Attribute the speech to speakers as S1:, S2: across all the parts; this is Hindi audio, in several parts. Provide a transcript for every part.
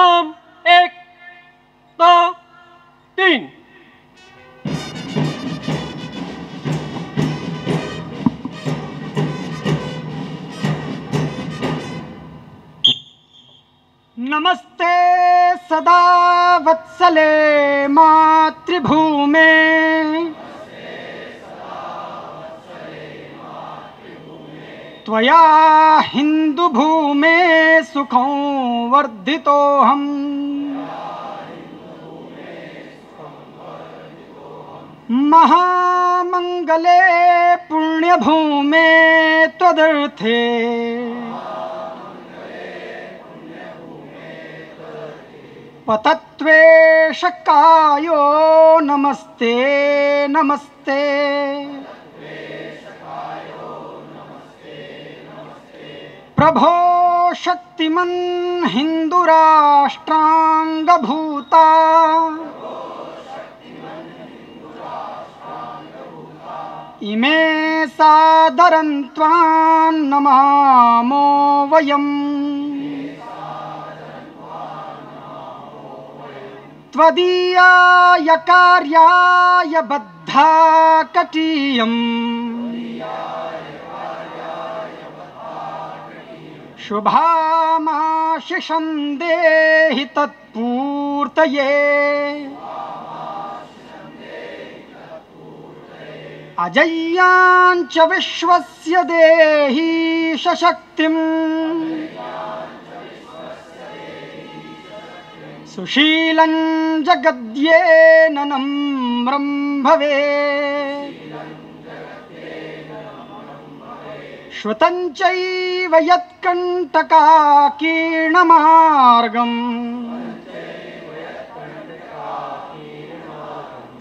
S1: हम एक दो तीन नमस्ते सदा वत्सले मातृभूमे त्वया भूमे सुखों वर्धितो हम महामङ्गले पुण्यभूमे तदर्थे पतत्वे शकायो नमस्ते नमस्ते प्रभो शक्तिमन् हिन्दुराष्ट्राङ्गभूता इमे सादरं नमामो वयम् त्वदीयाय कार्याय बद्धा कटीयम् शुभामाशिषं देहि तत्पूर्तये अजय्याञ्च विश्वस्य देहीशक्तिम् सुशीलं जगद्येन नम्रं भवेत् श्रुतञ्चैव यत्कण्टकाकीर्णमार्गम्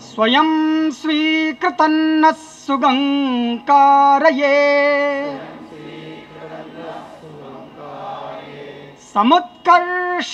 S1: स्वयं स्वीकृतं सुगङ्कारये समुत्कर्ष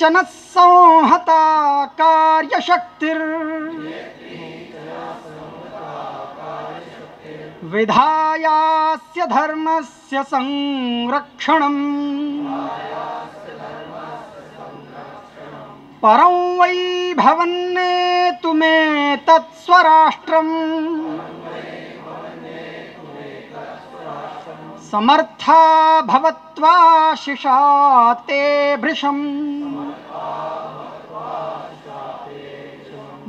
S1: चन संहता कार्यशक्तिर् विधायास्य धर्मस्य संरक्षण परं वै भवन्ने तुमे तत्स्वराष्ट्रम् समर्था भवत्वा शिशाते भृशम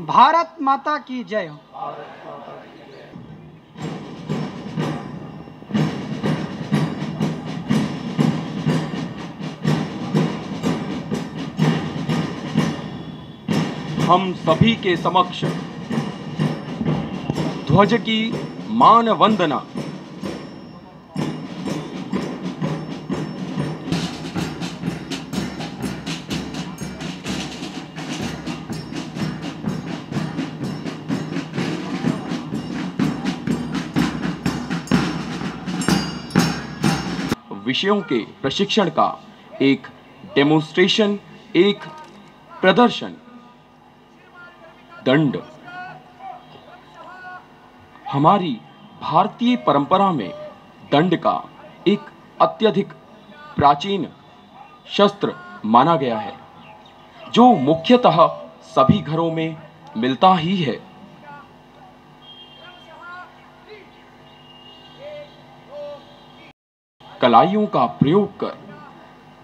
S1: भारत माता की जय हो
S2: हम सभी के समक्ष ध्वज की मान वंदना विषयों के प्रशिक्षण का एक डेमोन्स्ट्रेशन एक प्रदर्शन दंड हमारी भारतीय परंपरा में दंड का एक अत्यधिक प्राचीन शस्त्र माना गया है जो मुख्यतः सभी घरों में मिलता ही है कलाइयों का प्रयोग कर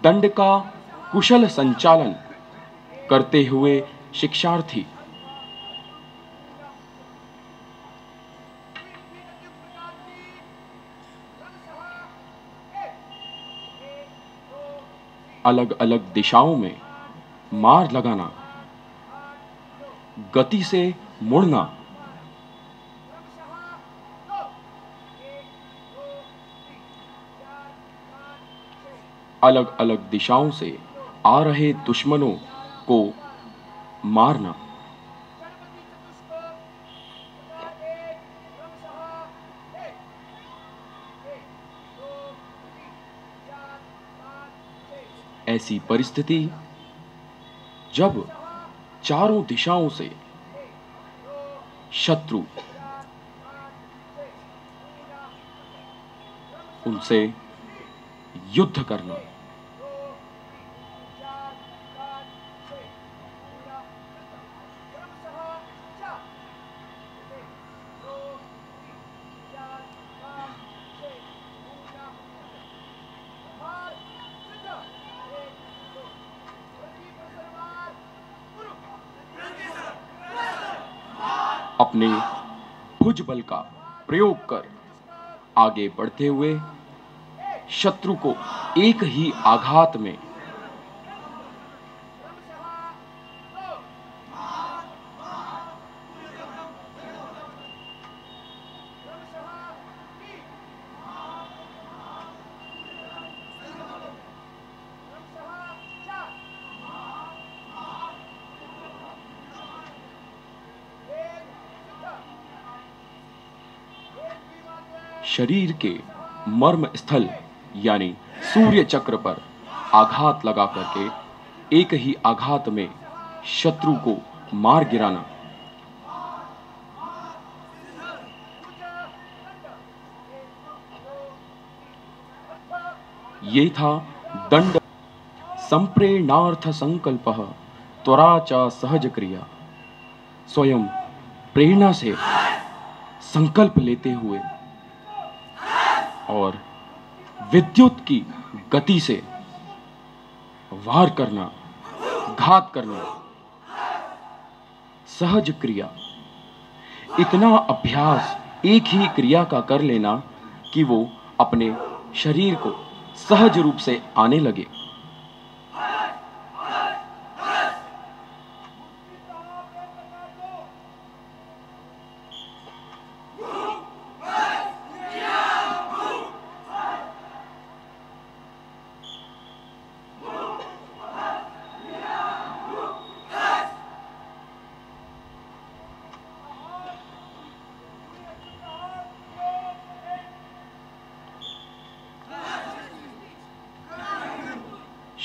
S2: दंड का कुशल संचालन करते हुए शिक्षार्थी अलग अलग दिशाओं में मार लगाना गति से मुड़ना अलग अलग दिशाओं से आ रहे दुश्मनों को मारना ऐसी परिस्थिति जब चारों दिशाओं से शत्रु उनसे युद्ध करना अपने भुज बल का प्रयोग कर आगे बढ़ते हुए शत्रु को एक ही आघात में शरीर के मर्म स्थल यानी सूर्य चक्र पर आघात लगा करके एक ही आघात में शत्रु को मार गिराना ये था दंड संप्रेरणार्थ संकल्प त्वरा सहज क्रिया स्वयं प्रेरणा से संकल्प लेते हुए और विद्युत की गति से वार करना घात करना सहज क्रिया इतना अभ्यास एक ही क्रिया का कर लेना कि वो अपने शरीर को सहज रूप से आने लगे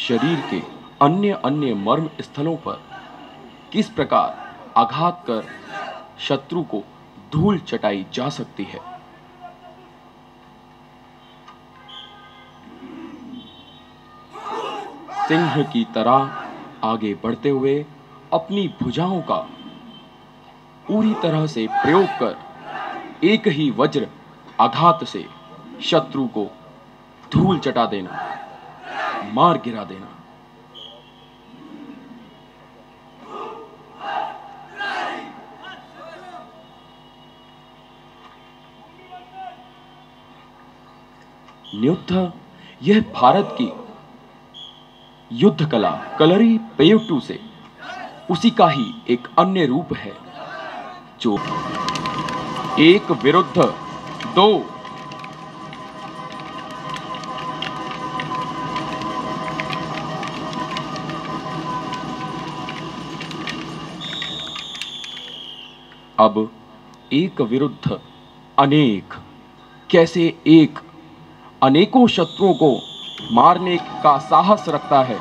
S2: शरीर के अन्य अन्य मर्म स्थलों पर किस प्रकार आघात कर शत्रु को धूल चटाई जा सकती है सिंह की तरह आगे बढ़ते हुए अपनी भुजाओं का पूरी तरह से प्रयोग कर एक ही वज्र आघात से शत्रु को धूल चटा देना मार गिरा देना नियुद्धा यह भारत की युद्ध कला कलरी पेयटू से उसी का ही एक अन्य रूप है जो एक विरुद्ध दो अब एक विरुद्ध अनेक कैसे एक अनेकों शत्रुओं को मारने का साहस रखता है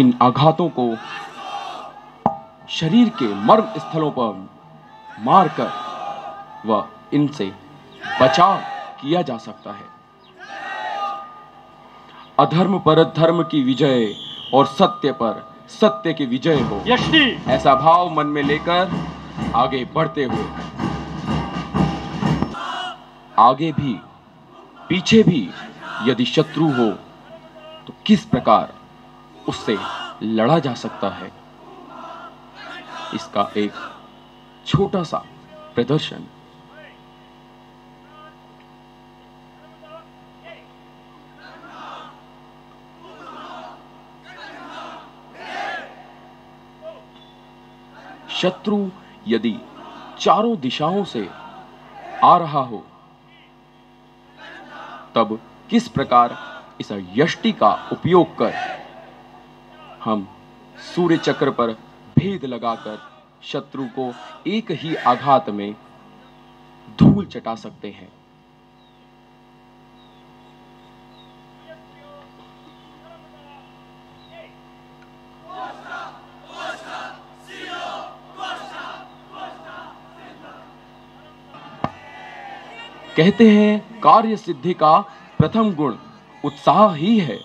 S2: इन आघातों को शरीर के मर्म स्थलों पर मारकर वह इनसे बचाव किया जा सकता है अधर्म पर धर्म की विजय और सत्य पर सत्य की विजय हो ऐसा भाव मन में लेकर आगे बढ़ते हुए आगे भी पीछे भी यदि शत्रु हो तो किस प्रकार उससे लड़ा जा सकता है इसका एक छोटा सा प्रदर्शन शत्रु यदि चारों दिशाओं से आ रहा हो तब किस प्रकार इस यष्टि का उपयोग कर हम सूर्य चक्र पर भेद लगाकर शत्रु को एक ही आघात में धूल चटा सकते हैं कहते हैं कार्य सिद्धि का प्रथम गुण उत्साह ही है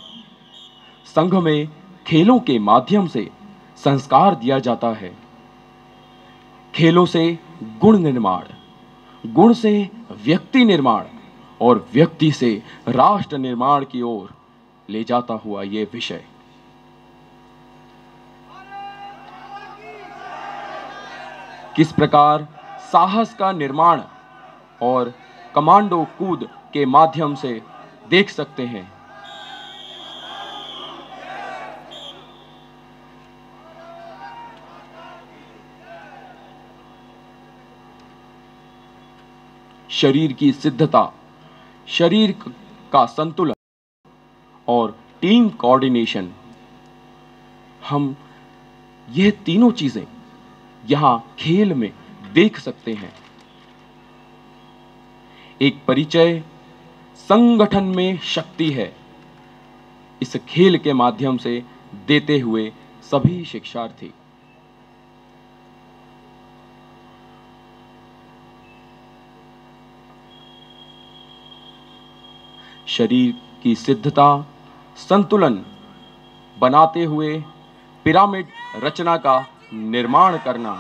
S2: संघ में खेलों के माध्यम से संस्कार दिया जाता है खेलों से गुण निर्माण गुण से व्यक्ति निर्माण और व्यक्ति से राष्ट्र निर्माण की ओर ले जाता हुआ यह विषय किस प्रकार साहस का निर्माण और कमांडो कूद के माध्यम से देख सकते हैं शरीर की सिद्धता शरीर का संतुलन और टीम कोऑर्डिनेशन हम यह तीनों चीज़ें यहां खेल में देख सकते हैं एक परिचय संगठन में शक्ति है इस खेल के माध्यम से देते हुए सभी शिक्षार्थी शरीर की सिद्धता संतुलन बनाते हुए पिरामिड रचना का निर्माण करना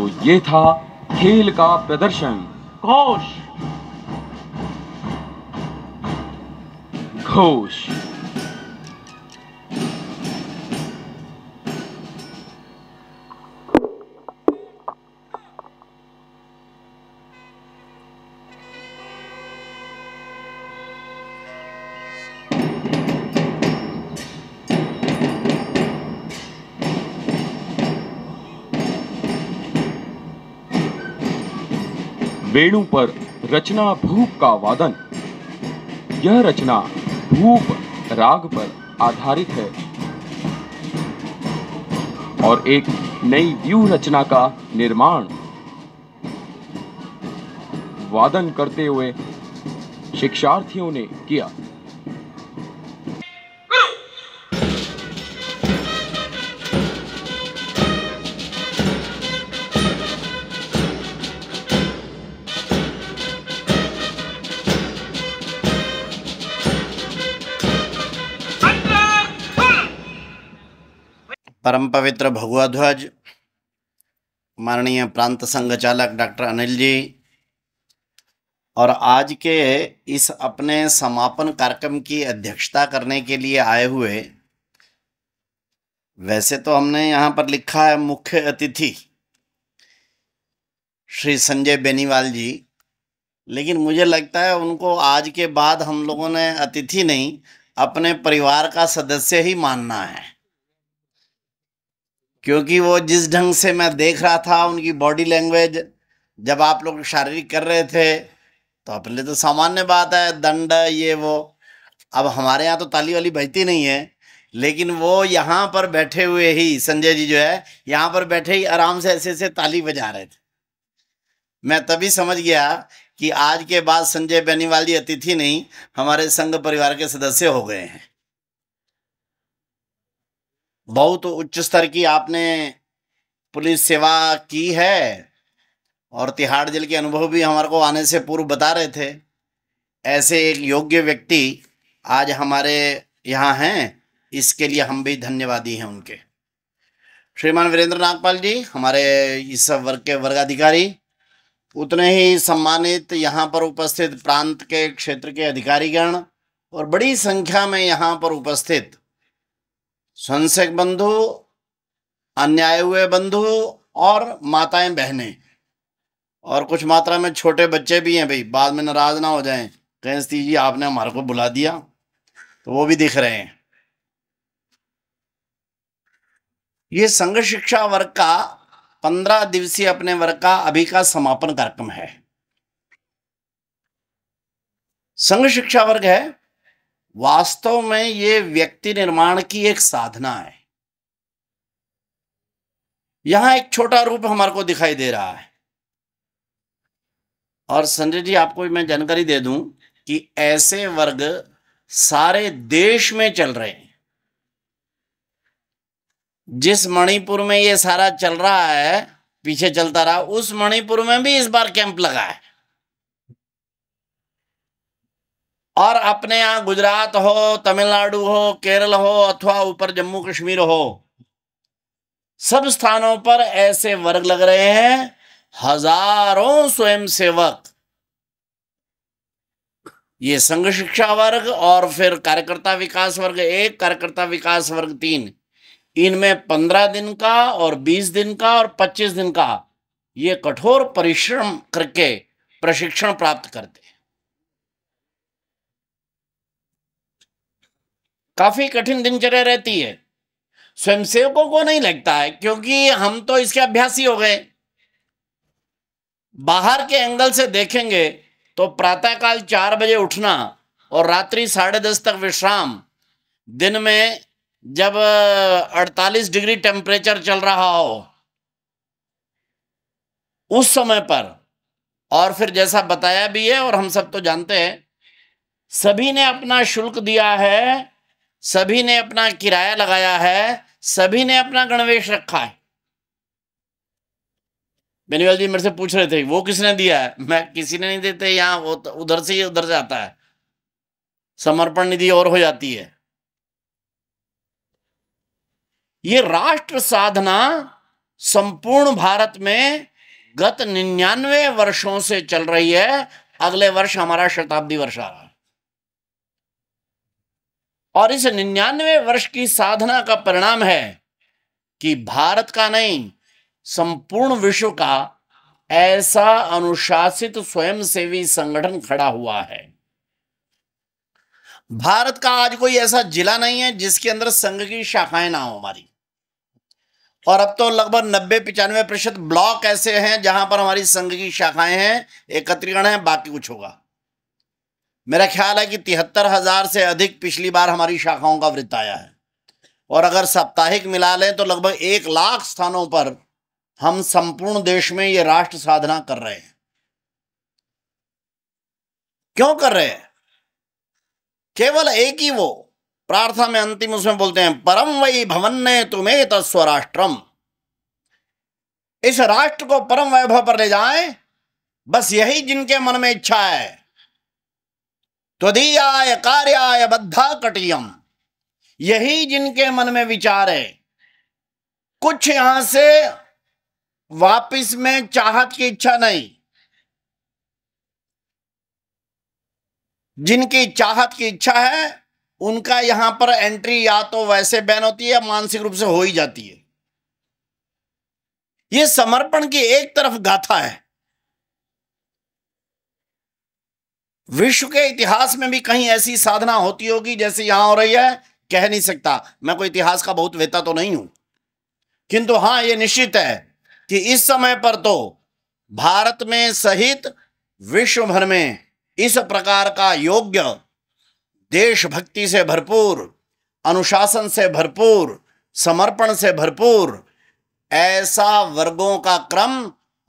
S2: तो ये था खेल का प्रदर्शन घोष घोष वेणु पर रचना भूप का वादन यह रचना भूप राग पर आधारित है और एक नई व्यूह रचना का निर्माण वादन करते हुए शिक्षार्थियों ने किया
S3: परम पवित्र भगुआ ध्वज माननीय प्रांत संघ चालक डॉक्टर अनिल जी और आज के इस अपने समापन कार्यक्रम की अध्यक्षता करने के लिए आए हुए वैसे तो हमने यहाँ पर लिखा है मुख्य अतिथि श्री संजय बेनीवाल जी लेकिन मुझे लगता है उनको आज के बाद हम लोगों ने अतिथि नहीं अपने परिवार का सदस्य ही मानना है क्योंकि वो जिस ढंग से मैं देख रहा था उनकी बॉडी लैंग्वेज जब आप लोग शारीरिक कर रहे थे तो अपने लिए तो सामान्य बात है दंड ये वो अब हमारे यहाँ तो ताली वाली बजती नहीं है लेकिन वो यहाँ पर बैठे हुए ही संजय जी जो है यहाँ पर बैठे ही आराम से ऐसे ऐसे ताली बजा रहे थे मैं तभी समझ गया कि आज के बाद संजय बेनीवाल जी अतिथि नहीं हमारे संघ परिवार के सदस्य हो गए हैं बहुत उच्च स्तर की आपने पुलिस सेवा की है और तिहाड़ जेल के अनुभव भी हमारे को आने से पूर्व बता रहे थे ऐसे एक योग्य व्यक्ति आज हमारे यहाँ हैं इसके लिए हम भी धन्यवादी हैं उनके श्रीमान वीरेंद्र नागपाल जी हमारे इस वर्ग के वर्गाधिकारी उतने ही सम्मानित यहाँ पर उपस्थित प्रांत के क्षेत्र के अधिकारीगण और बड़ी संख्या में यहाँ पर उपस्थित संसक बंधु अन्याय हुए बंधु और माताएं बहनें और कुछ मात्रा में छोटे बच्चे भी हैं भाई बाद में नाराज ना हो जाएं कहें जी आपने हमारे को बुला दिया तो वो भी दिख रहे हैं ये संघ शिक्षा वर्ग का पंद्रह दिवसीय अपने वर्ग का अभी का समापन कार्यक्रम है संघ शिक्षा वर्ग है वास्तव में ये व्यक्ति निर्माण की एक साधना है यहां एक छोटा रूप हमारे को दिखाई दे रहा है और संजय जी आपको मैं जानकारी दे दूं कि ऐसे वर्ग सारे देश में चल रहे हैं जिस मणिपुर में ये सारा चल रहा है पीछे चलता रहा उस मणिपुर में भी इस बार कैंप लगा है और अपने यहां गुजरात हो तमिलनाडु हो केरल हो अथवा ऊपर जम्मू कश्मीर हो सब स्थानों पर ऐसे वर्ग लग रहे हैं हजारों स्वयंसेवक ये संघ शिक्षा वर्ग और फिर कार्यकर्ता विकास वर्ग एक कार्यकर्ता विकास वर्ग तीन इनमें पंद्रह दिन का और बीस दिन का और पच्चीस दिन का ये कठोर परिश्रम करके प्रशिक्षण प्राप्त करते हैं काफी कठिन दिनचर्या रहती है स्वयंसेवकों को नहीं लगता है क्योंकि हम तो इसके अभ्यासी हो गए बाहर के एंगल से देखेंगे तो प्रातःकाल चार बजे उठना और रात्रि साढ़े दस तक विश्राम दिन में जब 48 डिग्री टेम्परेचर चल रहा हो उस समय पर और फिर जैसा बताया भी है और हम सब तो जानते हैं सभी ने अपना शुल्क दिया है सभी ने अपना किराया लगाया है सभी ने अपना गणवेश रखा है बेनीवाल जी मेरे से पूछ रहे थे वो किसने दिया है मैं किसी ने नहीं देते यहां वो तो उधर से ही उधर जाता है समर्पण निधि और हो जाती है ये राष्ट्र साधना संपूर्ण भारत में गत निन्यानवे वर्षों से चल रही है अगले वर्ष हमारा शताब्दी वर्ष आ रहा है और इस निन्यानवे वर्ष की साधना का परिणाम है कि भारत का नहीं संपूर्ण विश्व का ऐसा अनुशासित स्वयंसेवी संगठन खड़ा हुआ है भारत का आज कोई ऐसा जिला नहीं है जिसके अंदर संघ की शाखाएं ना हो हमारी और अब तो लगभग नब्बे पिचानवे प्रतिशत ब्लॉक ऐसे हैं जहां पर हमारी संघ की शाखाएं हैं एकत्रीकरण है बाकी कुछ होगा मेरा ख्याल है कि तिहत्तर हज़ार से अधिक पिछली बार हमारी शाखाओं का वृत्त आया है और अगर साप्ताहिक मिला लें तो लगभग एक लाख स्थानों पर हम संपूर्ण देश में ये राष्ट्र साधना कर रहे हैं क्यों कर रहे हैं केवल एक ही वो प्रार्थना में अंतिम उसमें बोलते हैं परम वही भवन ने तुम्हें तस्वराष्ट्रम इस राष्ट्र को परम वैभव पर ले जाएं बस यही जिनके मन में इच्छा है त्वीयाय कार्याय बद्धा कटियम यही जिनके मन में विचार है कुछ यहां से वापिस में चाहत की इच्छा नहीं जिनकी चाहत की इच्छा है उनका यहां पर एंट्री या तो वैसे बैन होती है या मानसिक रूप से हो ही जाती है यह समर्पण की एक तरफ गाथा है विश्व के इतिहास में भी कहीं ऐसी साधना होती होगी जैसे यहां हो रही है कह नहीं सकता मैं कोई इतिहास का बहुत वेता तो नहीं हूं किंतु हां यह निश्चित है कि इस समय पर तो भारत में सहित विश्व भर में इस प्रकार का योग्य देशभक्ति से भरपूर अनुशासन से भरपूर समर्पण से भरपूर ऐसा वर्गों का क्रम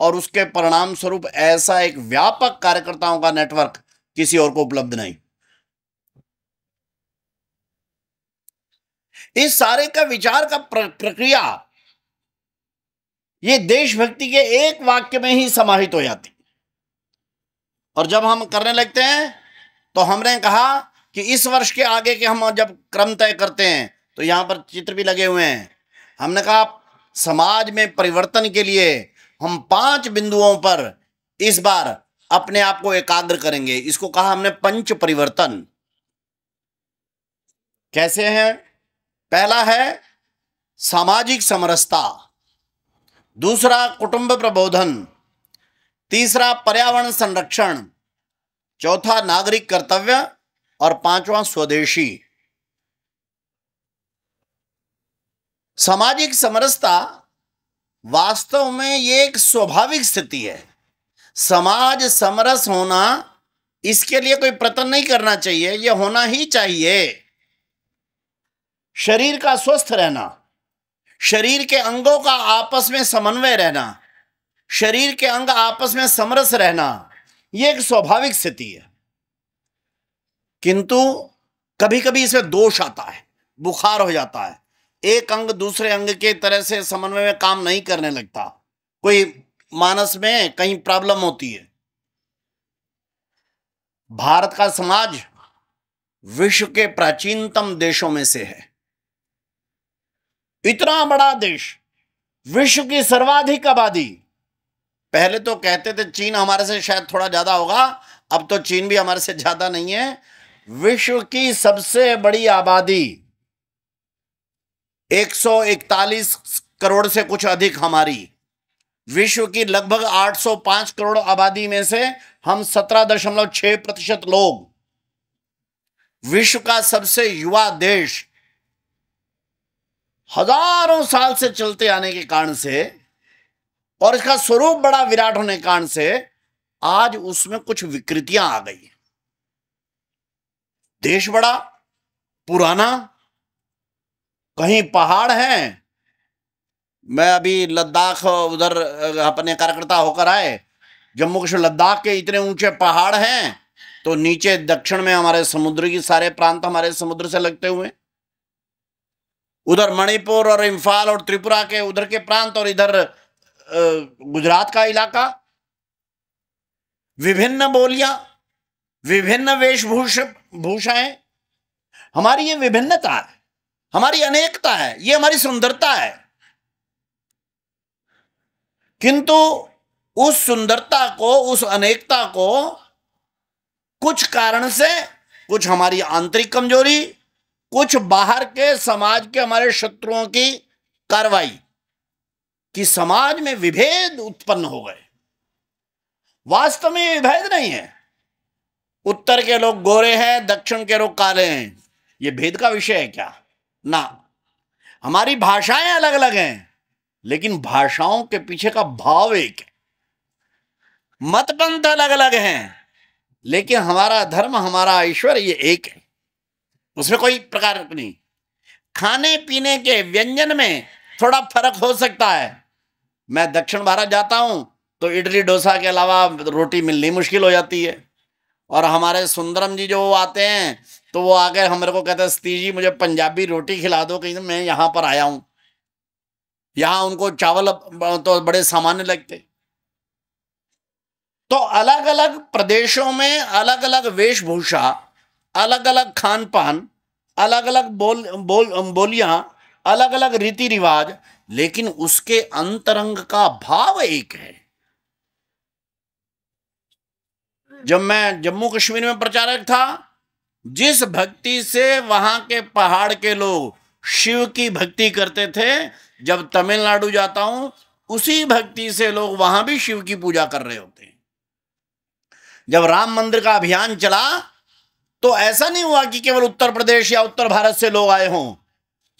S3: और उसके परिणाम स्वरूप ऐसा एक व्यापक कार्यकर्ताओं का नेटवर्क किसी और को उपलब्ध नहीं इस सारे का विचार का प्रक्रिया ये देशभक्ति के एक वाक्य में ही समाहित हो जाती और जब हम करने लगते हैं तो हमने कहा कि इस वर्ष के आगे के हम जब क्रम तय करते हैं तो यहां पर चित्र भी लगे हुए हैं हमने कहा समाज में परिवर्तन के लिए हम पांच बिंदुओं पर इस बार अपने आप को एकाग्र करेंगे इसको कहा हमने पंच परिवर्तन कैसे हैं पहला है सामाजिक समरसता दूसरा कुटुंब प्रबोधन तीसरा पर्यावरण संरक्षण चौथा नागरिक कर्तव्य और पांचवा स्वदेशी सामाजिक समरसता वास्तव में ये एक स्वाभाविक स्थिति है समाज समरस होना इसके लिए कोई प्रतन नहीं करना चाहिए यह होना ही चाहिए शरीर का स्वस्थ रहना शरीर के अंगों का आपस में समन्वय रहना शरीर के अंग आपस में समरस रहना यह एक स्वाभाविक स्थिति है किंतु कभी कभी इसमें दोष आता है बुखार हो जाता है एक अंग दूसरे अंग के तरह से समन्वय में काम नहीं करने लगता कोई मानस में कहीं प्रॉब्लम होती है भारत का समाज विश्व के प्राचीनतम देशों में से है इतना बड़ा देश विश्व की सर्वाधिक आबादी पहले तो कहते थे चीन हमारे से शायद थोड़ा ज्यादा होगा अब तो चीन भी हमारे से ज्यादा नहीं है विश्व की सबसे बड़ी आबादी 141 करोड़ से कुछ अधिक हमारी विश्व की लगभग 805 करोड़ आबादी में से हम 17.6 प्रतिशत लोग विश्व का सबसे युवा देश हजारों साल से चलते आने के कारण से और इसका स्वरूप बड़ा विराट होने के कारण से आज उसमें कुछ विकृतियां आ गई देश बड़ा पुराना कहीं पहाड़ हैं मैं अभी लद्दाख उधर अपने कार्यकर्ता होकर आए जम्मू कश्मीर लद्दाख के इतने ऊंचे पहाड़ हैं तो नीचे दक्षिण में हमारे समुद्र की सारे प्रांत हमारे समुद्र से लगते हुए उधर मणिपुर और इम्फाल और त्रिपुरा के उधर के प्रांत और इधर गुजरात का इलाका विभिन्न बोलियां विभिन्न वेशभूष भूषाएं हमारी ये विभिन्नता है हमारी अनेकता है ये हमारी सुंदरता है किंतु उस सुंदरता को उस अनेकता को कुछ कारण से कुछ हमारी आंतरिक कमजोरी कुछ बाहर के समाज के हमारे शत्रुओं की कार्रवाई कि समाज में विभेद उत्पन्न हो गए वास्तव में विभेद नहीं है उत्तर के लोग गोरे हैं दक्षिण के लोग काले हैं ये भेद का विषय है क्या ना हमारी भाषाएं अलग अलग हैं लेकिन भाषाओं के पीछे का भाव एक है मतपंथ अलग अलग हैं लेकिन हमारा धर्म हमारा ईश्वर ये एक है उसमें कोई प्रकार नहीं खाने पीने के व्यंजन में थोड़ा फर्क हो सकता है मैं दक्षिण भारत जाता हूँ तो इडली डोसा के अलावा रोटी मिलनी मुश्किल हो जाती है और हमारे सुंदरम जी जो आते हैं तो वो आगे हमारे को कहते हैं सती जी मुझे पंजाबी रोटी खिला दो कहीं मैं यहाँ पर आया हूँ यहां उनको चावल तो बड़े सामान्य लगते तो अलग अलग प्रदेशों में अलग अलग वेशभूषा अलग अलग खान पान अलग अलग बोल बोल बोलियां अलग अलग रीति रिवाज लेकिन उसके अंतरंग का भाव एक है जब मैं जम्मू कश्मीर में प्रचारक था जिस भक्ति से वहां के पहाड़ के लोग शिव की भक्ति करते थे जब तमिलनाडु जाता हूं उसी भक्ति से लोग वहां भी शिव की पूजा कर रहे होते हैं जब राम मंदिर का अभियान चला तो ऐसा नहीं हुआ कि केवल उत्तर प्रदेश या उत्तर भारत से लोग आए हों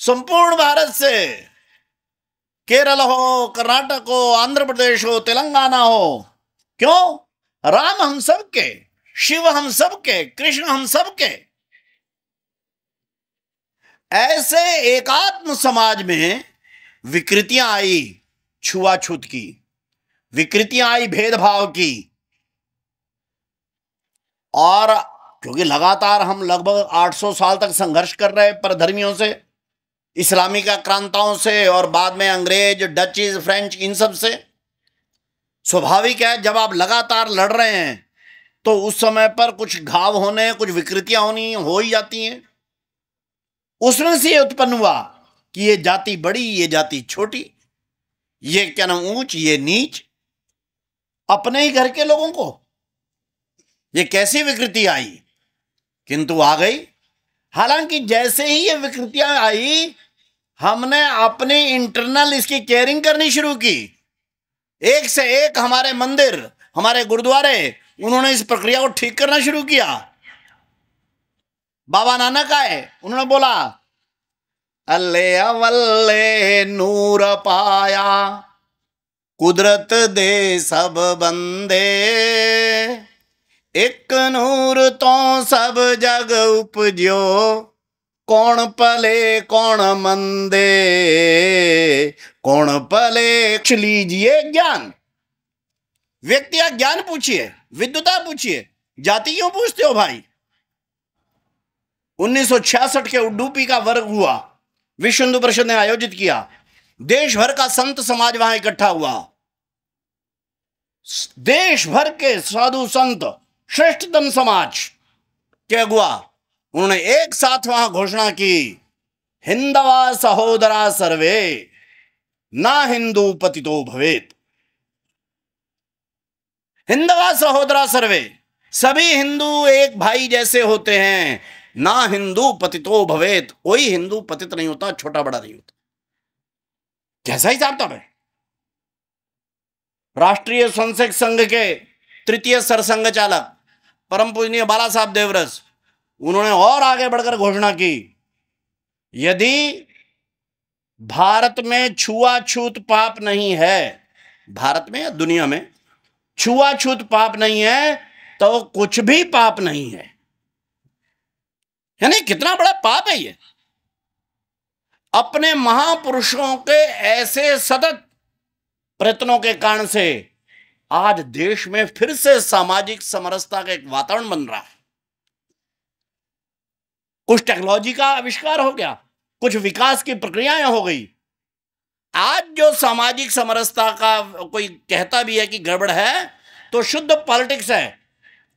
S3: संपूर्ण भारत से केरल हो कर्नाटक हो आंध्र प्रदेश हो तेलंगाना हो क्यों राम हम सबके शिव हम सबके कृष्ण हम सबके ऐसे एकात्म समाज में विकृतियां आई छुआछूत की विकृतियां आई भेदभाव की और क्योंकि लगातार हम लगभग 800 साल तक संघर्ष कर रहे हैं परधर्मियों से इस्लामिक आक्रांताओं से और बाद में अंग्रेज डचिज फ्रेंच इन सब से स्वाभाविक है जब आप लगातार लड़ रहे हैं तो उस समय पर कुछ घाव होने कुछ विकृतियां होनी हो ही जाती हैं उसमें से उत्पन्न हुआ कि ये जाति बड़ी ये जाति छोटी ये क्या नाम ऊंच ये नीच अपने ही घर के लोगों को ये कैसी विकृति आई किंतु आ गई हालांकि जैसे ही ये विकृतियां आई हमने अपनी इंटरनल इसकी केयरिंग करनी शुरू की एक से एक हमारे मंदिर हमारे गुरुद्वारे उन्होंने इस प्रक्रिया को ठीक करना शुरू किया बाबा नानक आए उन्होंने बोला अल्ले अवल्ले नूर पाया कुदरत दे सब बंदे एक नूर तो सब जग उपजो कौन पले कौन मंदे कौन पले लीजिए ज्ञान व्यक्ति या ज्ञान पूछिए विद्युता पूछिए जाति क्यों पूछते हो भाई 1966 के उडुपी का वर्ग हुआ विश्व हिंदू परिषद ने आयोजित किया देश भर का संत समाज वहां इकट्ठा हुआ देश भर के साधु संत श्रेष्ठतम समाज के अगुआ उन्होंने एक साथ वहां घोषणा की हिंदवा सहोदरा सर्वे ना हिंदू पतितो भवेत हिंदवा सहोदरा सर्वे सभी हिंदू एक भाई जैसे होते हैं ना हिंदू पतितो भवेत कोई हिंदू पतित नहीं होता छोटा बड़ा नहीं होता कैसा हिसाब जानता है राष्ट्रीय स्वयंसेवक संघ के तृतीय सरसंघ चालक परम पूजनीय बाला साहब देवरस उन्होंने और आगे बढ़कर घोषणा की यदि भारत में छुआछूत पाप नहीं है भारत में या दुनिया में छुआछूत पाप नहीं है तो कुछ भी पाप नहीं है यानी कितना बड़ा पाप है ये अपने महापुरुषों के ऐसे सतत प्रयत्नों के कारण से आज देश में फिर से सामाजिक समरसता का एक वातावरण बन रहा है कुछ टेक्नोलॉजी का आविष्कार हो गया कुछ विकास की प्रक्रियाएं हो गई आज जो सामाजिक समरसता का कोई कहता भी है कि गड़बड़ है तो शुद्ध पॉलिटिक्स है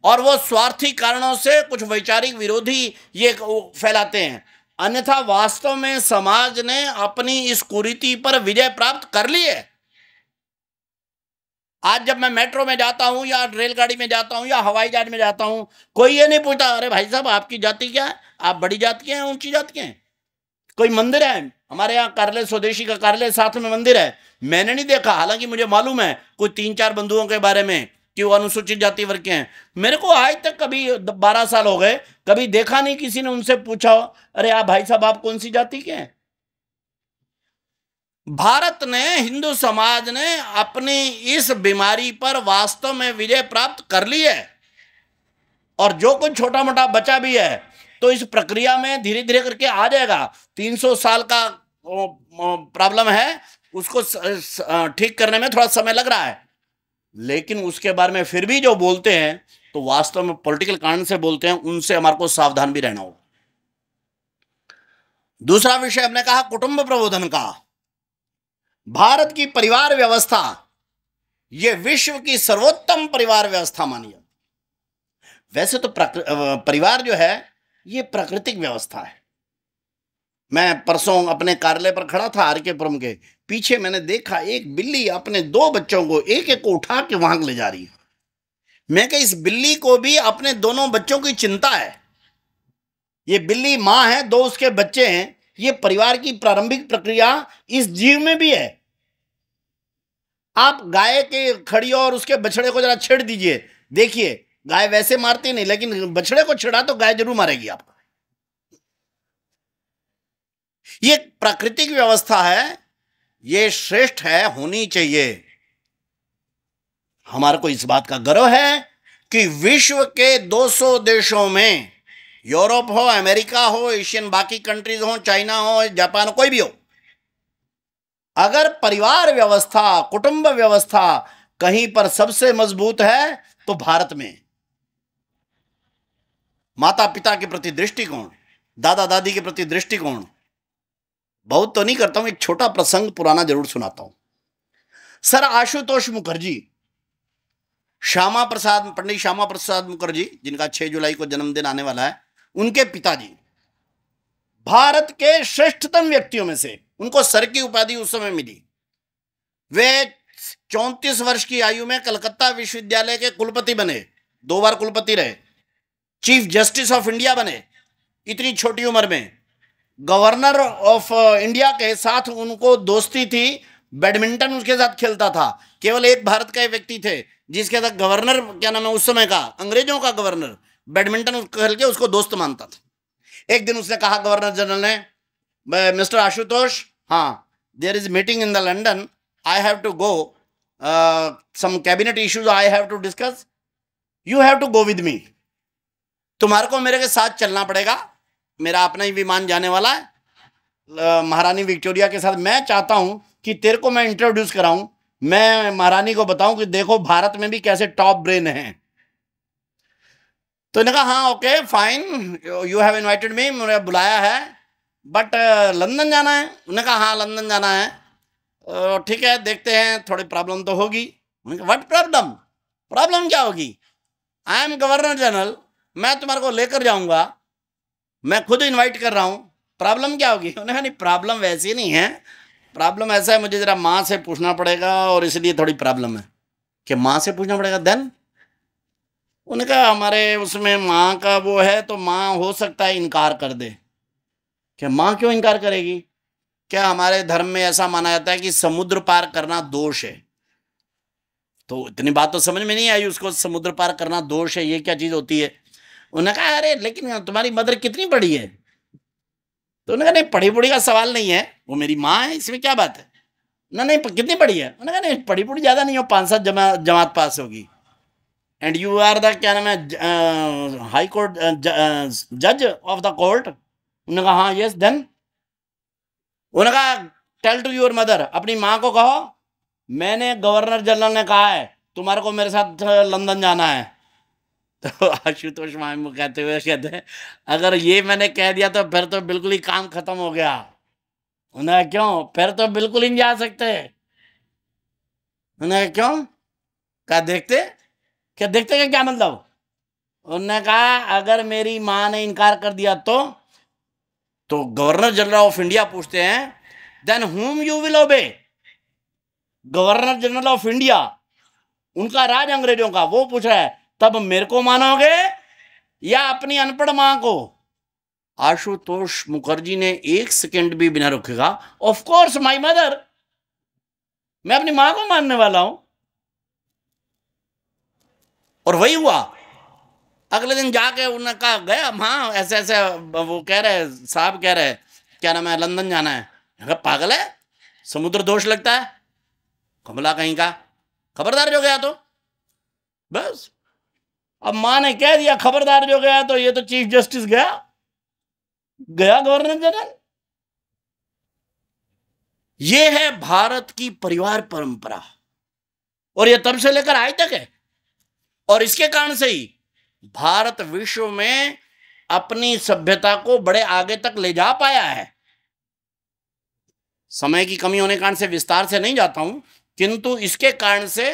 S3: और वो स्वार्थी कारणों से कुछ वैचारिक विरोधी ये फैलाते हैं अन्यथा वास्तव में समाज ने अपनी इस कुरीति पर विजय प्राप्त कर ली है आज जब मैं मेट्रो में जाता हूं या रेलगाड़ी में जाता हूं या हवाई जहाज में जाता हूं कोई ये नहीं पूछता अरे भाई साहब आपकी जाति क्या है आप बड़ी जाति के हैं ऊंची जाति के हैं कोई मंदिर है हमारे यहाँ कार्यालय स्वदेशी का कार्यालय साथ में मंदिर है मैंने नहीं देखा हालांकि मुझे मालूम है कोई तीन चार बंधुओं के बारे में कि वो अनुसूचित जाति वर्ग के हैं मेरे को आज तक कभी बारह साल हो गए कभी देखा नहीं किसी ने उनसे पूछा अरे आप भाई साहब आप कौन सी जाति के हैं भारत ने हिंदू समाज ने अपनी इस बीमारी पर वास्तव में विजय प्राप्त कर ली है और जो कुछ छोटा मोटा बचा भी है तो इस प्रक्रिया में धीरे धीरे करके आ जाएगा 300 साल का प्रॉब्लम है उसको ठीक करने में थोड़ा समय लग रहा है लेकिन उसके बारे में फिर भी जो बोलते हैं तो वास्तव में पॉलिटिकल कारण से बोलते हैं उनसे हमारे को सावधान भी रहना होगा दूसरा विषय हमने कहा कुटुंब प्रबोधन का भारत की परिवार व्यवस्था यह विश्व की सर्वोत्तम परिवार व्यवस्था मानी जाती वैसे तो परिवार जो है यह प्राकृतिक व्यवस्था है मैं परसों अपने कार्यालय पर खड़ा था आर के पुरम के पीछे मैंने देखा एक बिल्ली अपने दो बच्चों को एक एक को उठा के वहां ले जा रही है मैं कह इस बिल्ली को भी अपने दोनों बच्चों की चिंता है ये बिल्ली माँ है दो उसके बच्चे हैं ये परिवार की प्रारंभिक प्रक्रिया इस जीव में भी है आप गाय के खड़ियों और उसके बछड़े को जरा छेड़ दीजिए देखिए गाय वैसे मारती नहीं लेकिन बछड़े को छेड़ा तो गाय जरूर मारेगी आपका ये प्राकृतिक व्यवस्था है ये श्रेष्ठ है होनी चाहिए हमारे को इस बात का गर्व है कि विश्व के 200 देशों में यूरोप हो अमेरिका हो एशियन बाकी कंट्रीज हो चाइना हो जापान कोई भी हो अगर परिवार व्यवस्था कुटुंब व्यवस्था कहीं पर सबसे मजबूत है तो भारत में माता पिता के प्रति दृष्टिकोण दादा दादी के प्रति दृष्टिकोण बहुत तो नहीं करता हूं एक छोटा प्रसंग पुराना जरूर सुनाता हूं सर आशुतोष मुखर्जी श्यामा प्रसाद पंडित श्यामा प्रसाद मुखर्जी जिनका 6 जुलाई को जन्मदिन आने वाला है उनके पिताजी भारत के श्रेष्ठतम व्यक्तियों में से उनको सर की उपाधि उस समय मिली वे चौंतीस वर्ष की आयु में कलकत्ता विश्वविद्यालय के कुलपति बने दो बार कुलपति रहे चीफ जस्टिस ऑफ इंडिया बने इतनी छोटी उम्र में गवर्नर ऑफ इंडिया के साथ उनको दोस्ती थी बैडमिंटन उसके साथ खेलता था केवल एक भारत का व्यक्ति थे जिसके साथ गवर्नर क्या नाम है उस समय का अंग्रेजों का गवर्नर बैडमिंटन खेल के उसको दोस्त मानता था एक दिन उसने कहा गवर्नर जनरल ने मिस्टर आशुतोष हाँ there is meeting in the London I have to go some cabinet issues I have to discuss you have to go with me तुम्हारे को मेरे के साथ चलना पड़ेगा मेरा अपना ही विमान जाने वाला है महारानी विक्टोरिया के साथ मैं चाहता हूँ कि तेरे को मैं इंट्रोड्यूस कराऊँ मैं महारानी को बताऊं कि देखो भारत में भी कैसे टॉप ब्रेन हैं तो इन्हें कहा हाँ okay fine you have invited me मुझे बुलाया है बट लंदन जाना है उन्हें कहा हाँ लंदन जाना है ठीक है देखते हैं थोड़ी प्रॉब्लम तो होगी कहा वट प्रॉब्लम प्रॉब्लम क्या होगी आई एम गवर्नर जनरल मैं तुम्हारे को लेकर जाऊंगा मैं खुद इनवाइट कर रहा हूँ प्रॉब्लम क्या होगी उन्होंने कहा नहीं प्रॉब्लम वैसी नहीं है प्रॉब्लम ऐसा है मुझे ज़रा माँ से पूछना पड़ेगा और इसलिए थोड़ी प्रॉब्लम है कि माँ से पूछना पड़ेगा देन उनका हमारे उसमें माँ का वो है तो माँ हो सकता है इनकार कर दे कि माँ क्यों इनकार करेगी क्या हमारे धर्म में ऐसा माना जाता है कि समुद्र पार करना दोष है तो इतनी बात तो समझ में नहीं आई उसको समुद्र पार करना दोष है ये क्या चीज़ होती है उन्होंने कहा अरे लेकिन तुम्हारी मदर कितनी बड़ी है तो उन्होंने कहा नहीं पढ़ी पुढ़ी का सवाल नहीं है वो मेरी माँ है इसमें क्या बात है ना नहीं कितनी बड़ी है उन्होंने कहा नहीं पढ़ी पुढ़ी ज़्यादा नहीं हो पाँच सात जमा जमात पास होगी एंड यू आर द क्या नाम है हाई कोर्ट जज ऑफ द कोर्ट उन्होंने कहा हाँ यस देन उन्होंने कहा टेल टू योर मदर अपनी माँ को कहो मैंने गवर्नर जनरल ने कहा है तुम्हारे को मेरे साथ लंदन जाना है तो आशुतोष मामू कहते हुए कहते हैं अगर ये मैंने कह दिया तो फिर तो बिल्कुल ही काम खत्म हो गया उन्हें क्यों फिर तो बिल्कुल ही नहीं जा सकते उन्हें क्यों क्या देखते क्या देखते क्या क्या मतलब उन्होंने कहा अगर मेरी माँ ने इनकार कर दिया तो तो गवर्नर जनरल ऑफ इंडिया पूछते हैं then whom you will obey governor general of India उनका राज अंग्रेजों का वो पूछ रहा है तब मेरे को मानोगे या अपनी अनपढ़ मां को आशुतोष मुखर्जी ने एक सेकंड भी बिना रुकेगा ऑफ कोर्स माय मदर मैं अपनी मां को मानने वाला हूं और वही हुआ अगले दिन जाके उन्होंने कहा गया मां ऐसे ऐसे वो कह रहे साहब कह रहे क्या नाम है लंदन जाना है पागल है समुद्र दोष लगता है कमला कहीं का खबरदार जो गया तो बस अब माँ ने कह दिया खबरदार जो गया तो ये तो चीफ जस्टिस गया गया गवर्नर जनरल ये है भारत की परिवार परंपरा और ये तब से लेकर आज तक है और इसके कारण से ही भारत विश्व में अपनी सभ्यता को बड़े आगे तक ले जा पाया है समय की कमी होने कारण से विस्तार से नहीं जाता हूं किंतु इसके कारण से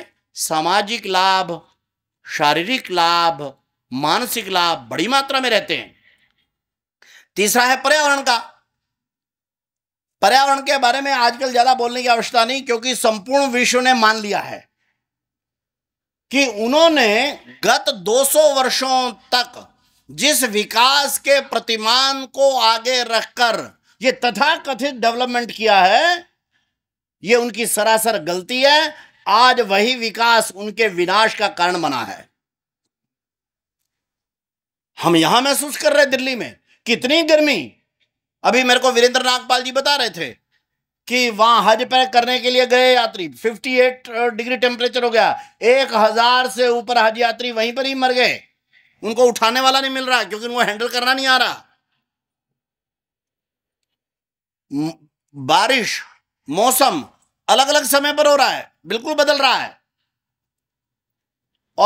S3: सामाजिक लाभ शारीरिक लाभ मानसिक लाभ बड़ी मात्रा में रहते हैं तीसरा है पर्यावरण का पर्यावरण के बारे में आजकल ज्यादा बोलने की आवश्यकता नहीं क्योंकि संपूर्ण विश्व ने मान लिया है कि उन्होंने गत 200 वर्षों तक जिस विकास के प्रतिमान को आगे रखकर यह तथा कथित डेवलपमेंट किया है यह उनकी सरासर गलती है आज वही विकास उनके विनाश का कारण बना है हम यहां महसूस कर रहे दिल्ली में कितनी गर्मी अभी मेरे को वीरेंद्र नागपाल जी बता रहे थे कि वहां हज पैर करने के लिए गए यात्री 58 डिग्री टेम्परेचर हो गया एक हजार से ऊपर हज यात्री वहीं पर ही मर गए उनको उठाने वाला नहीं मिल रहा क्योंकि उनको हैंडल करना नहीं आ रहा बारिश मौसम अलग अलग समय पर हो रहा है बिल्कुल बदल रहा है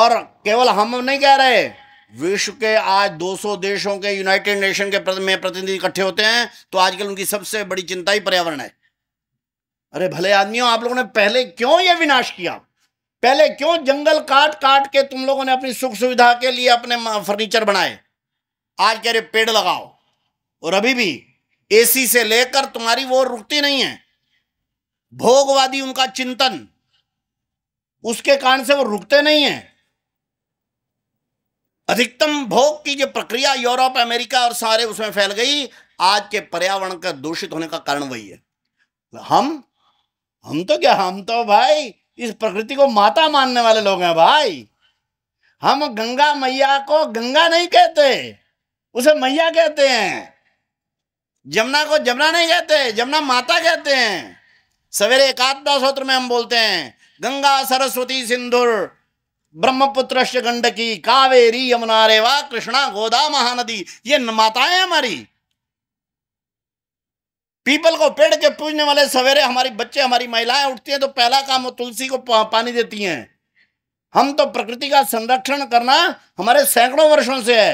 S3: और केवल हम नहीं कह रहे विश्व के आज 200 देशों के यूनाइटेड नेशन के में प्रतिनिधि इकट्ठे होते हैं तो आजकल उनकी सबसे बड़ी चिंता ही पर्यावरण है अरे भले आदमियों आप लोगों ने पहले क्यों यह विनाश किया पहले क्यों जंगल काट काट के तुम लोगों ने अपनी सुख सुविधा के लिए अपने फर्नीचर बनाए आज कह रहे पेड़ लगाओ और अभी भी एसी से लेकर तुम्हारी वो रुकती नहीं है भोगवादी उनका चिंतन उसके कारण से वो रुकते नहीं हैं अधिकतम भोग की जो प्रक्रिया यूरोप अमेरिका और सारे उसमें फैल गई आज के पर्यावरण का दूषित होने का कारण वही है हम हम तो क्या हम तो भाई इस प्रकृति को माता मानने वाले लोग हैं भाई हम गंगा मैया को गंगा नहीं कहते उसे मैया कहते हैं जमुना को जमुना नहीं कहते जमुना माता कहते हैं सवेरे एकादश सूत्र में हम बोलते हैं गंगा सरस्वती सिंधु ब्रह्मपुत्र गंडकी कावेरी यमुना रेवा कृष्णा गोदा महानदी ये माताएं हमारी पीपल को पेड़ के पूजने वाले सवेरे हमारी बच्चे हमारी महिलाएं उठती हैं तो पहला काम वो तुलसी को पानी देती हैं हम तो प्रकृति का संरक्षण करना हमारे सैकड़ों वर्षों से है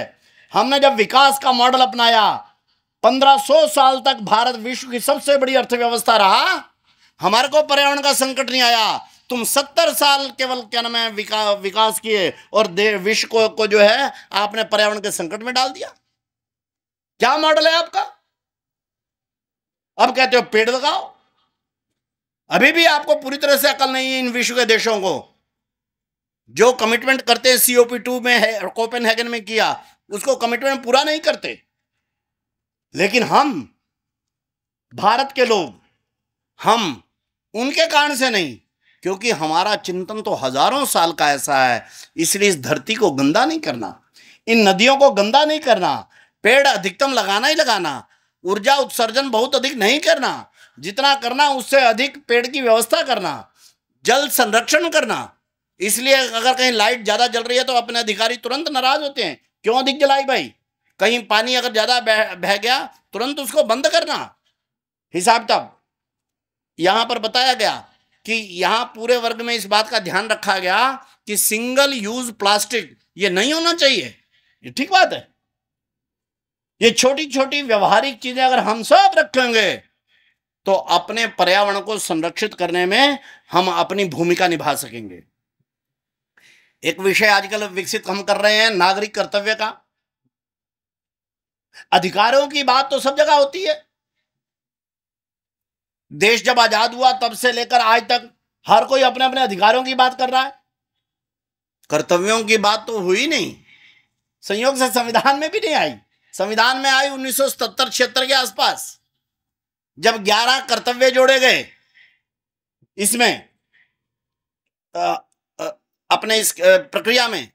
S3: हमने जब विकास का मॉडल अपनाया 1500 साल तक भारत विश्व की सबसे बड़ी अर्थव्यवस्था रहा हमारे को पर्यावरण का संकट नहीं आया तुम सत्तर साल केवल क्या नाम है विका, विकास किए और विश्व को, को जो है आपने पर्यावरण के संकट में डाल दिया क्या मॉडल है आपका अब कहते हो पेड़ लगाओ अभी भी आपको पूरी तरह से अकल नहीं है इन विश्व के देशों को जो कमिटमेंट करते सीओपी टू में है कोपेन हैगन में किया उसको कमिटमेंट पूरा नहीं करते लेकिन हम भारत के लोग हम उनके कारण से नहीं क्योंकि हमारा चिंतन तो हजारों साल का ऐसा है इसलिए इस धरती को गंदा नहीं करना इन नदियों को गंदा नहीं करना पेड़ अधिकतम लगाना ही लगाना ऊर्जा उत्सर्जन बहुत अधिक नहीं करना जितना करना उससे अधिक पेड़ की व्यवस्था करना जल संरक्षण करना इसलिए अगर कहीं लाइट ज़्यादा जल रही है तो अपने अधिकारी तुरंत नाराज होते हैं क्यों अधिक जलाई भाई कहीं पानी अगर ज़्यादा बह गया तुरंत उसको बंद करना हिसाब तब यहाँ पर बताया गया कि यहां पूरे वर्ग में इस बात का ध्यान रखा गया कि सिंगल यूज प्लास्टिक ये नहीं होना चाहिए ये ठीक बात है ये छोटी छोटी व्यवहारिक चीजें अगर हम सब रखेंगे तो अपने पर्यावरण को संरक्षित करने में हम अपनी भूमिका निभा सकेंगे एक विषय आजकल विकसित हम कर रहे हैं नागरिक कर्तव्य का अधिकारों की बात तो सब जगह होती है देश जब आजाद हुआ तब से लेकर आज तक हर कोई अपने अपने अधिकारों की बात कर रहा है कर्तव्यों की बात तो हुई नहीं संयोग से संविधान में भी नहीं आई संविधान में आई 1977 छिहत्तर के आसपास जब 11 कर्तव्य जोड़े गए इसमें अपने इस प्रक्रिया में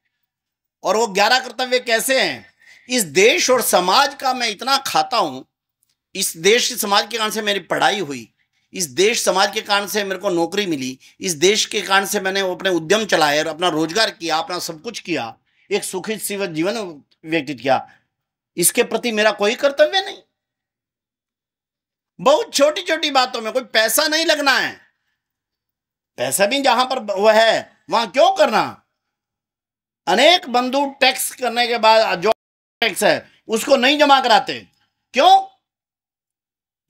S3: और वो 11 कर्तव्य कैसे हैं इस देश और समाज का मैं इतना खाता हूं इस देश समाज के कारण से मेरी पढ़ाई हुई इस देश समाज के कारण से मेरे को नौकरी मिली इस देश के कारण से मैंने अपने उद्यम चलाए और अपना रोजगार किया अपना सब कुछ किया एक सुखित जीवन व्यतीत किया इसके प्रति मेरा कोई कर्तव्य नहीं बहुत छोटी छोटी बातों में कोई पैसा नहीं लगना है पैसा भी जहां पर वह है वहां क्यों करना अनेक बंधु टैक्स करने के बाद जो टैक्स है उसको नहीं जमा कराते क्यों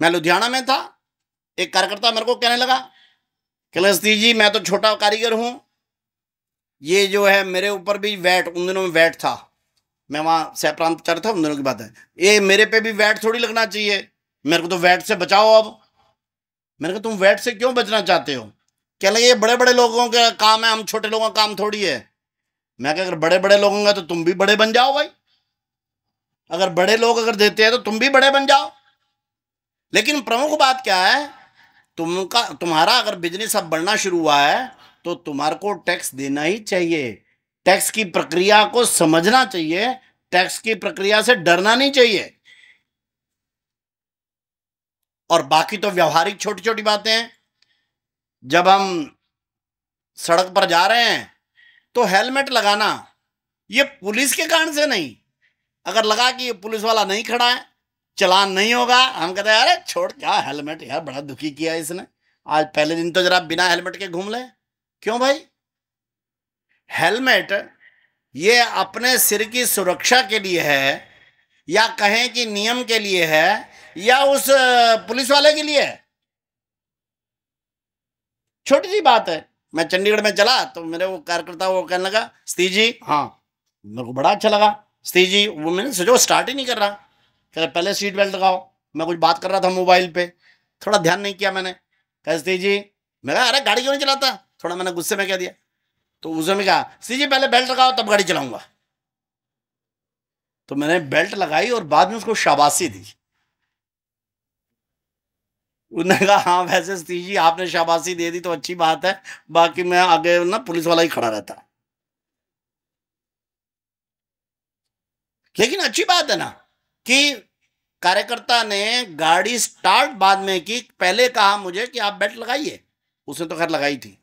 S3: मैं लुधियाना में था एक कार्यकर्ता मेरे को कहने लगा कलस्ती जी मैं तो छोटा कारीगर हूँ ये जो है मेरे ऊपर भी वैट उन दिनों में वैट था मैं वहाँ सह कर था उन दिनों की बात है ये मेरे पे भी वैट थोड़ी लगना चाहिए मेरे को तो वैट से बचाओ अब मेरे को तुम वैट से क्यों बचना चाहते हो कह लगे ये बड़े बड़े लोगों का काम है हम छोटे लोगों का काम थोड़ी है मैं कहा अगर बड़े बड़े लोगों का तो तुम भी बड़े बन जाओ भाई अगर बड़े लोग अगर देते हैं तो तुम भी बड़े बन जाओ लेकिन प्रमुख बात क्या है तुमका तुम्हारा अगर बिजनेस अब बढ़ना शुरू हुआ है तो तुम्हारे को टैक्स देना ही चाहिए टैक्स की प्रक्रिया को समझना चाहिए टैक्स की प्रक्रिया से डरना नहीं चाहिए और बाकी तो व्यवहारिक छोटी छोटी बातें हैं जब हम सड़क पर जा रहे हैं तो हेलमेट लगाना ये पुलिस के कारण से नहीं अगर लगा कि ये पुलिस वाला नहीं खड़ा है चलान नहीं होगा हम कहते हैं अरे छोड़ क्या हेलमेट यार बड़ा दुखी किया इसने आज पहले दिन तो जरा बिना हेलमेट के घूम ले क्यों भाई हेलमेट ये अपने सिर की सुरक्षा के लिए है या कहें कि नियम के लिए है या उस पुलिस वाले के लिए है छोटी सी बात है मैं चंडीगढ़ में चला तो मेरे वो कार्यकर्ता वो कहने लगा स्त्री जी हाँ मेरे को बड़ा अच्छा लगा स्त्री जी वो मैंने सोचो स्टार्ट ही नहीं कर रहा रहे पहले सीट बेल्ट लगाओ मैं कुछ बात कर रहा था मोबाइल पे थोड़ा ध्यान नहीं किया मैंने कहते जी मैं कहा अरे गाड़ी क्यों नहीं चलाता थोड़ा मैंने गुस्से में कह दिया तो उसने कहा सी जी पहले बेल्ट लगाओ तब गाड़ी चलाऊंगा तो मैंने बेल्ट लगाई और बाद में उसको शाबाशी दी उन्होंने कहा हाँ वैसे सतीश जी आपने शाबाशी दे दी तो अच्छी बात है बाकी मैं आगे ना पुलिस वाला ही खड़ा रहता लेकिन अच्छी बात है ना कि कार्यकर्ता ने गाड़ी स्टार्ट बाद में की पहले कहा मुझे कि आप बेट लगाइए उसने तो खैर लगाई थी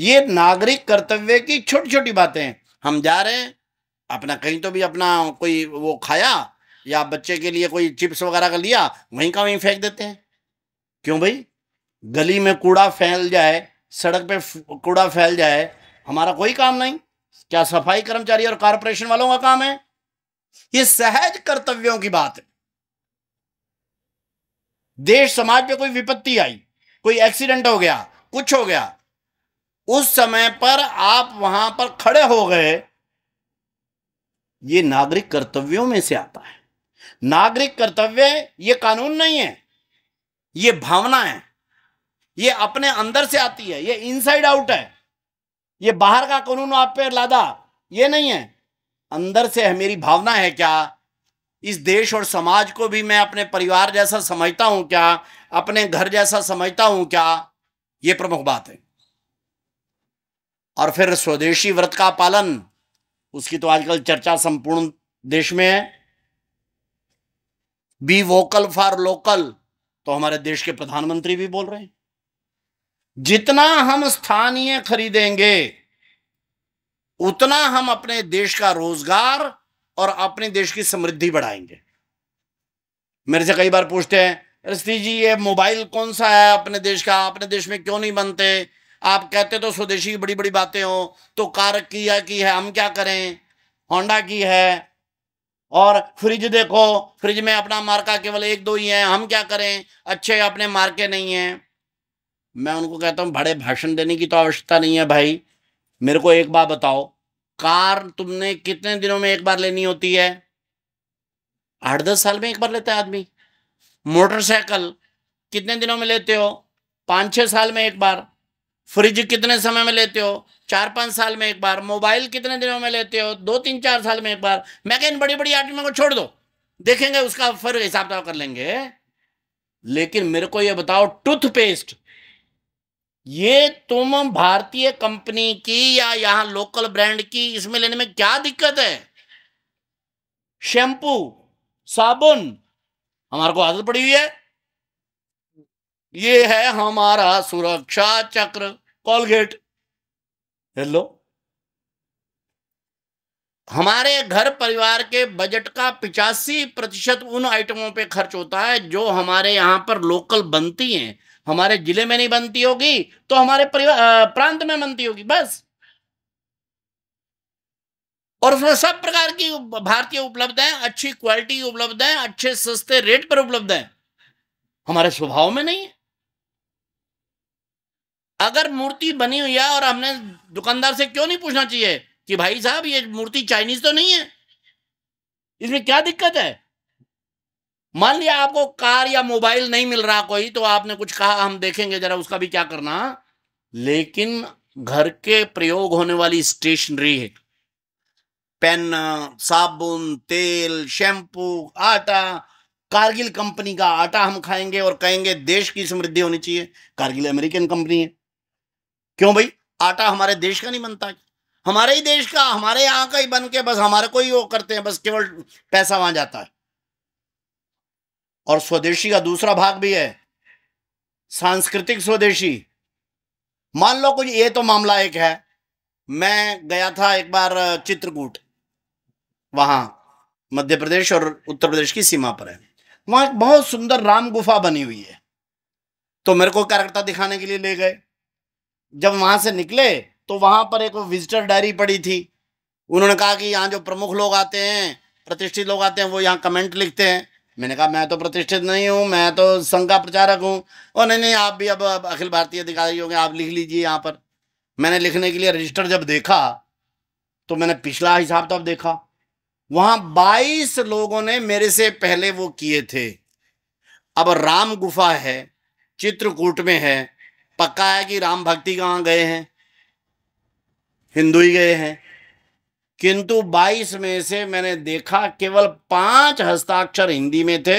S3: ये नागरिक कर्तव्य की छोटी छोटी बातें हम जा रहे हैं अपना कहीं तो भी अपना कोई वो खाया या बच्चे के लिए कोई चिप्स वगैरह का लिया वहीं का वहीं फेंक देते हैं क्यों भाई गली में कूड़ा फैल जाए सड़क पे कूड़ा फैल जाए हमारा कोई काम नहीं क्या सफाई कर्मचारी और कारपोरेशन वालों का काम है ये सहज कर्तव्यों की बात है देश समाज पे कोई विपत्ति आई कोई एक्सीडेंट हो गया कुछ हो गया उस समय पर आप वहां पर खड़े हो गए ये नागरिक कर्तव्यों में से आता है नागरिक कर्तव्य ये कानून नहीं है ये भावना है ये अपने अंदर से आती है ये इनसाइड आउट है ये बाहर का कानून आप पे लादा ये नहीं है अंदर से है मेरी भावना है क्या इस देश और समाज को भी मैं अपने परिवार जैसा समझता हूं क्या अपने घर जैसा समझता हूं क्या ये प्रमुख बात है और फिर स्वदेशी व्रत का पालन उसकी तो आजकल चर्चा संपूर्ण देश में है बी वोकल फॉर लोकल तो हमारे देश के प्रधानमंत्री भी बोल रहे हैं जितना हम स्थानीय खरीदेंगे उतना हम अपने देश का रोजगार और अपने देश की समृद्धि बढ़ाएंगे मेरे से कई बार पूछते हैं रस्ती जी ये मोबाइल कौन सा है अपने देश का अपने देश में क्यों नहीं बनते आप कहते तो स्वदेशी बड़ी बड़ी बातें हो तो कार किया की है हम क्या करें होंडा की है और फ्रिज देखो फ्रिज में अपना मार्का केवल एक दो ही है हम क्या करें अच्छे अपने मार्के नहीं हैं मैं उनको कहता हूँ बड़े भाषण देने की तो आवश्यकता नहीं है भाई मेरे को एक बार बताओ कार तुमने कितने दिनों में एक बार लेनी होती है आठ दस साल में एक बार लेता है आदमी मोटरसाइकिल कितने दिनों में लेते हो पाँच छः साल में एक बार फ्रिज कितने समय में लेते हो चार पाँच साल में एक बार मोबाइल कितने दिनों में लेते हो दो तीन चार साल में एक बार मैं कहीं बड़ी बड़ी आइटमों को छोड़ दो देखेंगे उसका फिर हिसाब कर लेंगे लेकिन मेरे को ये बताओ टूथपेस्ट ये तुम भारतीय कंपनी की या यहां लोकल ब्रांड की इसमें लेने में क्या दिक्कत है शैंपू साबुन हमारे को आदत पड़ी हुई है ये है हमारा सुरक्षा चक्र कॉलगेट हेलो हमारे घर परिवार के बजट का पिचासी प्रतिशत उन आइटमों पे खर्च होता है जो हमारे यहां पर लोकल बनती हैं हमारे जिले में नहीं बनती होगी तो हमारे प्रांत में बनती होगी बस और उसमें सब प्रकार की भारतीय उपलब्ध है अच्छी क्वालिटी उपलब्ध है अच्छे सस्ते रेट पर उपलब्ध है हमारे स्वभाव में नहीं है अगर मूर्ति बनी हुई है और हमने दुकानदार से क्यों नहीं पूछना चाहिए कि भाई साहब ये मूर्ति चाइनीज तो नहीं है इसमें क्या दिक्कत है मान लिया आपको कार या मोबाइल नहीं मिल रहा कोई तो आपने कुछ कहा हम देखेंगे जरा उसका भी क्या करना लेकिन घर के प्रयोग होने वाली स्टेशनरी है पेन साबुन तेल शैम्पू आटा कारगिल कंपनी का आटा हम खाएंगे और कहेंगे देश की समृद्धि होनी चाहिए कारगिल अमेरिकन कंपनी है क्यों भाई आटा हमारे देश का नहीं बनता हमारे ही देश का हमारे यहाँ का ही बन के बस हमारे को ही वो करते हैं बस केवल पैसा वहां जाता है और स्वदेशी का दूसरा भाग भी है सांस्कृतिक स्वदेशी मान लो कुछ ये तो मामला एक है मैं गया था एक बार चित्रकूट वहां मध्य प्रदेश और उत्तर प्रदेश की सीमा पर है वहां एक बहुत सुंदर राम गुफा बनी हुई है तो मेरे को कैरेक्टर दिखाने के लिए ले गए जब वहां से निकले तो वहां पर एक विजिटर डायरी पड़ी थी उन्होंने कहा कि यहाँ जो प्रमुख लोग आते हैं प्रतिष्ठित लोग आते हैं वो यहाँ कमेंट लिखते हैं मैंने कहा मैं तो प्रतिष्ठित नहीं हूँ मैं तो संघ का प्रचारक हूँ और नहीं नहीं आप भी अब, अखिल भारतीय अधिकारी गए आप लिख लीजिए यहाँ पर मैंने लिखने के लिए रजिस्टर जब देखा तो मैंने पिछला हिसाब तो अब देखा वहां बाईस लोगों ने मेरे से पहले वो किए थे अब राम गुफा है चित्रकूट में है पक्का है कि राम भक्ति कहाँ गए हैं हिंदू ही गए हैं किंतु 22 में से मैंने देखा केवल पांच हस्ताक्षर हिंदी में थे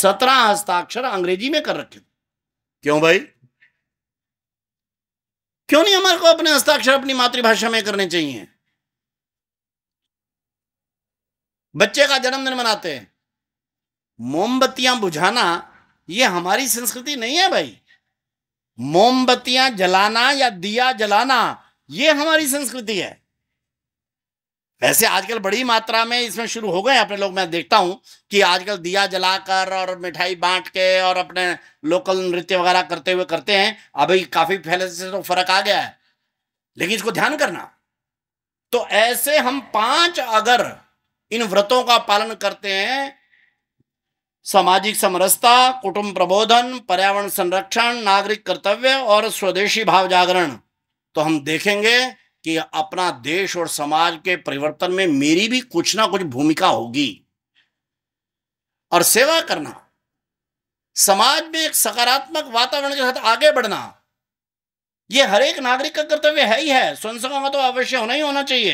S3: सत्रह हस्ताक्षर अंग्रेजी में कर रखे क्यों भाई क्यों नहीं हमारे को अपने हस्ताक्षर अपनी मातृभाषा में करने चाहिए बच्चे का जन्मदिन मनाते हैं मोमबत्तियां बुझाना ये हमारी संस्कृति नहीं है भाई मोमबत्तियां जलाना या दिया जलाना ये हमारी संस्कृति है वैसे आजकल बड़ी मात्रा में इसमें शुरू हो गए अपने लोग मैं देखता हूँ कि आजकल दिया जलाकर और मिठाई बांट के और अपने लोकल नृत्य वगैरह करते हुए करते हैं अभी काफ़ी पहले से तो फर्क आ गया है लेकिन इसको ध्यान करना तो ऐसे हम पांच अगर इन व्रतों का पालन करते हैं सामाजिक समरसता कुटुंब प्रबोधन पर्यावरण संरक्षण नागरिक कर्तव्य और स्वदेशी भाव जागरण तो हम देखेंगे कि अपना देश और समाज के परिवर्तन में मेरी भी कुछ ना कुछ भूमिका होगी और सेवा करना समाज में एक सकारात्मक वातावरण के साथ आगे बढ़ना यह हर एक नागरिक का कर्तव्य है ही है सुन का तो अवश्य होना ही होना चाहिए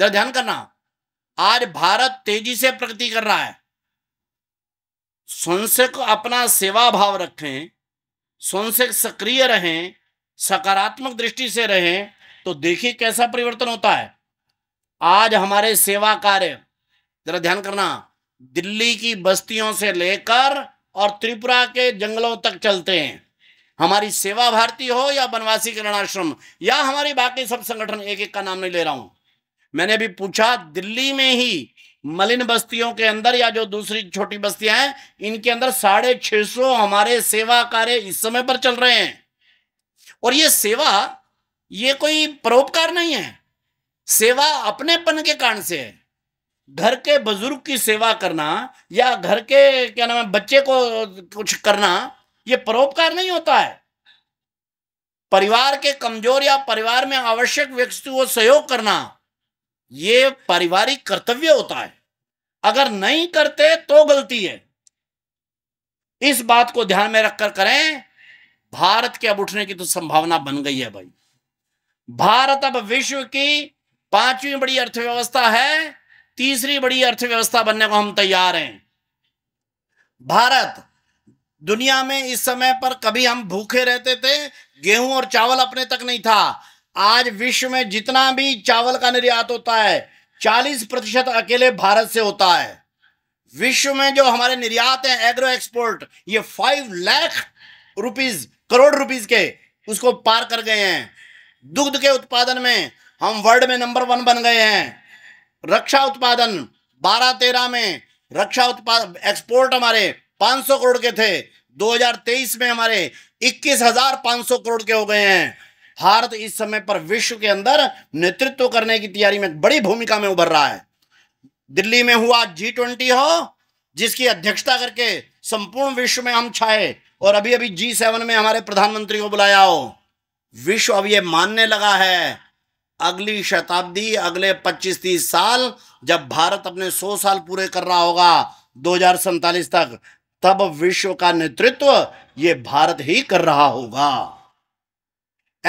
S3: जरा ध्यान करना आज भारत तेजी से प्रगति कर रहा है संसद को अपना सेवा भाव रखें संसद सक्रिय रहें सकारात्मक दृष्टि से रहें तो देखिए कैसा परिवर्तन होता है आज हमारे सेवा कार्य जरा ध्यान करना दिल्ली की बस्तियों से लेकर और त्रिपुरा के जंगलों तक चलते हैं हमारी सेवा भारती हो या बनवासी आश्रम या हमारी बाकी सब संगठन एक एक का नाम नहीं ले रहा हूं मैंने अभी पूछा दिल्ली में ही मलिन बस्तियों के अंदर या जो दूसरी छोटी बस्तियां हैं इनके अंदर साढ़े छह सौ हमारे सेवा कार्य इस समय पर चल रहे हैं और ये सेवा ये कोई परोपकार नहीं है सेवा अपनेपन के कारण से है घर के बुजुर्ग की सेवा करना या घर के क्या नाम है बच्चे को कुछ करना ये परोपकार नहीं होता है परिवार के कमजोर या परिवार में आवश्यक व्यक्ति को सहयोग करना ये पारिवारिक कर्तव्य होता है अगर नहीं करते तो गलती है इस बात को ध्यान में रखकर करें भारत के अब उठने की तो संभावना बन गई है भाई भारत अब विश्व की पांचवी बड़ी अर्थव्यवस्था है तीसरी बड़ी अर्थव्यवस्था बनने को हम तैयार हैं भारत दुनिया में इस समय पर कभी हम भूखे रहते थे गेहूं और चावल अपने तक नहीं था आज विश्व में जितना भी चावल का निर्यात होता है चालीस प्रतिशत अकेले भारत से होता है विश्व में जो हमारे निर्यात है एग्रो एक्सपोर्ट ये five lakh rupees crore rupees के उसको पार कर गए हैं दुग्ध के उत्पादन में हम वर्ल्ड में नंबर वन बन गए हैं रक्षा उत्पादन बारह तेरह में रक्षा उत्पाद एक्सपोर्ट हमारे 500 करोड़ के थे 2023 में हमारे 21,500 करोड़ के हो गए हैं भारत इस समय पर विश्व के अंदर नेतृत्व करने की तैयारी में बड़ी भूमिका में उभर रहा है दिल्ली में हुआ जी ट्वेंटी हो जिसकी अध्यक्षता करके संपूर्ण विश्व में हम छाए और अभी अभी जी सेवन में हमारे प्रधानमंत्री को बुलाया हो विश्व अब ये मानने लगा है अगली शताब्दी अगले 25-30 साल जब भारत अपने 100 साल पूरे कर रहा होगा दो तक तब विश्व का नेतृत्व ये भारत ही कर रहा होगा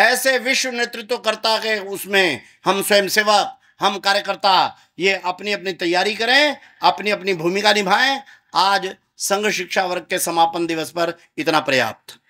S3: ऐसे विश्व नेतृत्व करता के उसमें हम स्वयं सेवक हम कार्यकर्ता ये अपनी अपनी तैयारी करें अपनी अपनी भूमिका निभाएं आज संघ शिक्षा वर्ग के समापन दिवस पर इतना पर्याप्त